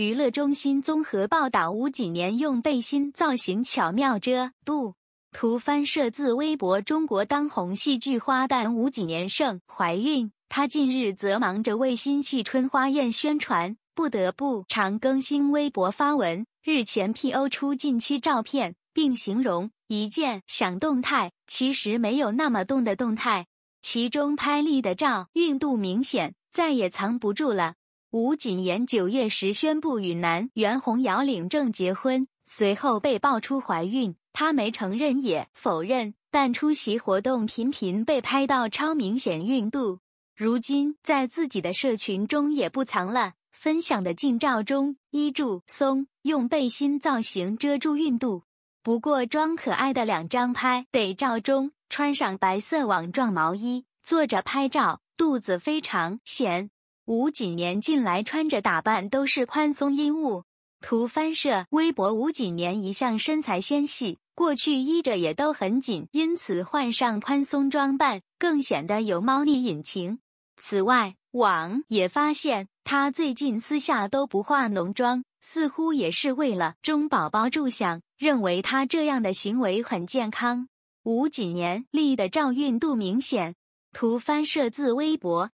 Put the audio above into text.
娱乐中心综合报道：吴谨言用背心造型巧妙遮肚。图翻摄自微博。中国当红戏剧花旦吴谨言胜怀孕，她近日则忙着为新戏《春花宴》宣传，不得不常更新微博发文。日前 PO 出近期照片，并形容一键想动态，其实没有那么动的动态。其中拍立的照孕肚明显，再也藏不住了。吴谨言九月时宣布与男袁弘尧领证结婚，随后被爆出怀孕，她没承认也否认，但出席活动频频被拍到超明显孕肚。如今在自己的社群中也不藏了，分享的近照中衣柱松，用背心造型遮住孕肚，不过装可爱的两张拍得照中穿上白色网状毛衣坐着拍照，肚子非常显。吴谨言近来穿着打扮都是宽松衣物，图翻摄微博。吴谨言一向身材纤细，过去衣着也都很紧，因此换上宽松装扮更显得有猫腻隐情。此外，网也发现她最近私下都不化浓妆，似乎也是为了中宝宝着想，认为她这样的行为很健康。吴谨言立的照运度明显，图翻摄自微博。